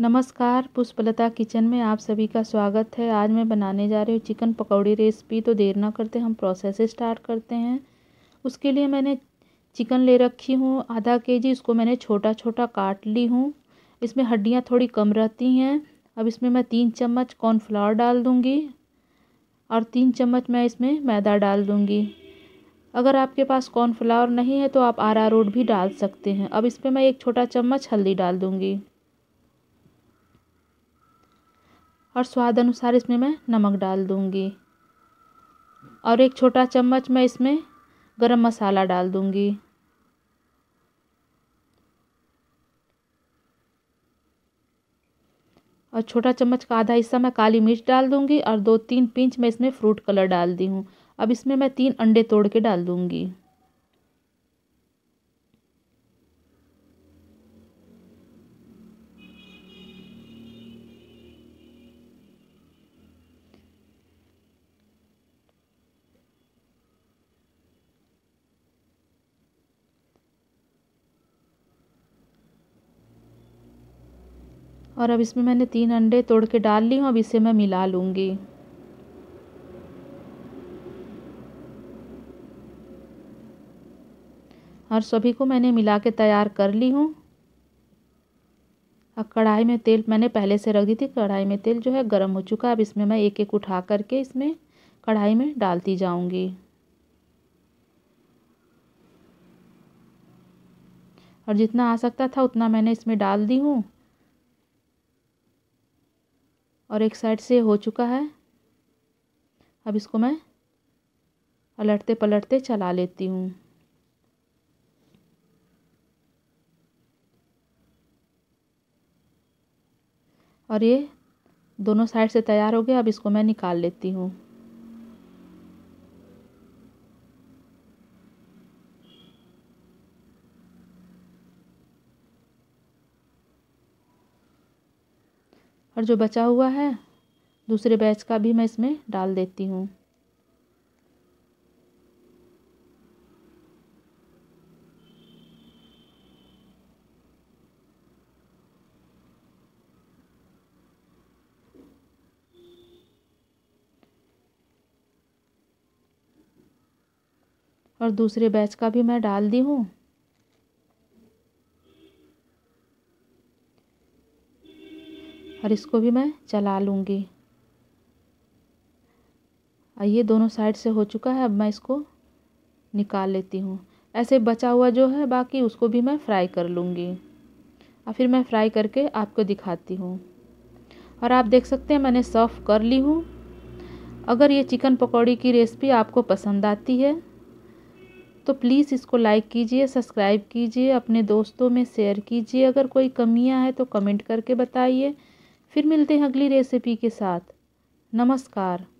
नमस्कार पुष्पलता किचन में आप सभी का स्वागत है आज मैं बनाने जा रही हूँ चिकन पकौड़ी रेसिपी तो देर ना करते हम प्रोसेस स्टार्ट करते हैं उसके लिए मैंने चिकन ले रखी हूँ आधा के जी इसको मैंने छोटा छोटा काट ली हूँ इसमें हड्डियाँ थोड़ी कम रहती हैं अब इसमें मैं तीन चम्मच कॉर्नफ्लावर डाल दूँगी और तीन चम्मच मैं इसमें मैदा डाल दूँगी अगर आपके पास कॉर्नफ्लावर नहीं है तो आप आरा भी डाल सकते हैं अब इस पर मैं एक छोटा चम्मच हल्दी डाल दूँगी और स्वाद अनुसार इसमें मैं नमक डाल दूँगी और एक छोटा चम्मच मैं इसमें गरम मसाला डाल दूँगी और छोटा चम्मच का आधा हिस्सा मैं काली मिर्च डाल दूँगी और दो तीन पिंच मैं इसमें फ्रूट कलर डाल दी हूँ अब इसमें मैं तीन अंडे तोड़ के डाल दूँगी और अब इसमें मैंने तीन अंडे तोड़ के डाल ली हूँ अब इसे मैं मिला लूँगी और सभी को मैंने मिला के तैयार कर ली हूँ अब कढ़ाई में तेल मैंने पहले से रख दी थी कढ़ाई में तेल जो है गर्म हो चुका है अब इसमें मैं एक एक उठा करके इसमें कढ़ाई में डालती जाऊँगी और जितना आ सकता था उतना मैंने इसमें डाल दी हूँ और एक साइड से हो चुका है अब इसको मैं पलटते पलटते चला लेती हूँ और ये दोनों साइड से तैयार हो गया अब इसको मैं निकाल लेती हूँ और जो बचा हुआ है दूसरे बैच का भी मैं इसमें डाल देती हूँ और दूसरे बैच का भी मैं डाल दी हूँ और इसको भी मैं चला लूँगी और ये दोनों साइड से हो चुका है अब मैं इसको निकाल लेती हूँ ऐसे बचा हुआ जो है बाकी उसको भी मैं फ्राई कर लूँगी और फिर मैं फ्राई करके आपको दिखाती हूँ और आप देख सकते हैं मैंने सर्व कर ली हूँ अगर ये चिकन पकौड़ी की रेसिपी आपको पसंद आती है तो प्लीज़ इसको लाइक कीजिए सब्सक्राइब कीजिए अपने दोस्तों में शेयर कीजिए अगर कोई कमियाँ है तो कमेंट करके बताइए फिर मिलते हैं अगली रेसिपी के साथ नमस्कार